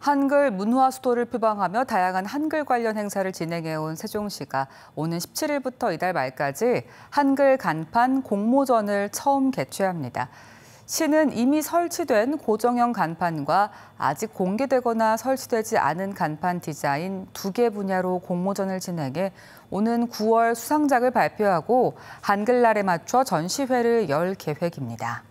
한글 문화 수도를 표방하며 다양한 한글 관련 행사를 진행해온 세종시가 오는 17일부터 이달 말까지 한글 간판 공모전을 처음 개최합니다. 시는 이미 설치된 고정형 간판과 아직 공개되거나 설치되지 않은 간판 디자인 두 개 분야로 공모전을 진행해 오는 9월 수상작을 발표하고 한글날에 맞춰 전시회를 열 계획입니다.